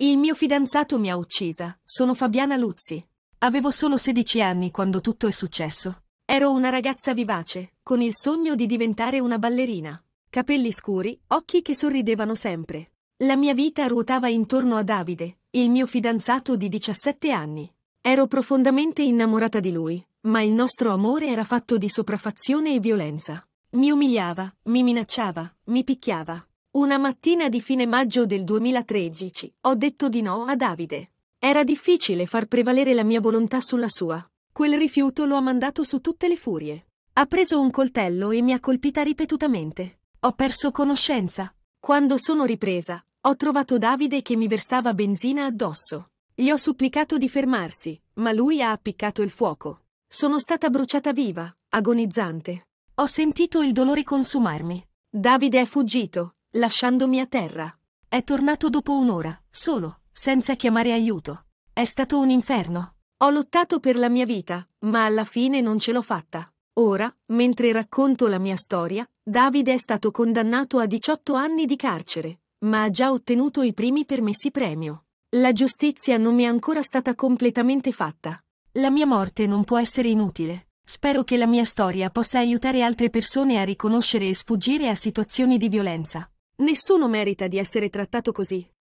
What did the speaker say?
Il mio fidanzato mi ha uccisa. Sono Fabiana Luzzi. Avevo solo 16 anni quando tutto è successo. Ero una ragazza vivace, con il sogno di diventare una ballerina. Capelli scuri, occhi che sorridevano sempre. La mia vita ruotava intorno a Davide, il mio fidanzato di 17 anni. Ero profondamente innamorata di lui, ma il nostro amore era fatto di sopraffazione e violenza. Mi umiliava, mi minacciava, mi picchiava. Una mattina di fine maggio del 2013 ho detto di no a Davide. Era difficile far prevalere la mia volontà sulla sua. Quel rifiuto lo ha mandato su tutte le furie. Ha preso un coltello e mi ha colpita ripetutamente. Ho perso conoscenza. Quando sono ripresa, ho trovato Davide che mi versava benzina addosso. Gli ho supplicato di fermarsi, ma lui ha appiccato il fuoco. Sono stata bruciata viva, agonizzante. Ho sentito il dolore consumarmi. Davide è fuggito, lasciandomi a terra. È tornato dopo un'ora, solo, senza chiamare aiuto. È stato un inferno. Ho lottato per la mia vita, ma alla fine non ce l'ho fatta. Ora, mentre racconto la mia storia, Davide è stato condannato a 18 anni di carcere, ma ha già ottenuto i primi permessi premio. La giustizia non mi è ancora stata completamente fatta. La mia morte non può essere inutile. Spero che la mia storia possa aiutare altre persone a riconoscere e sfuggire a situazioni di violenza. Nessuno merita di essere trattato così.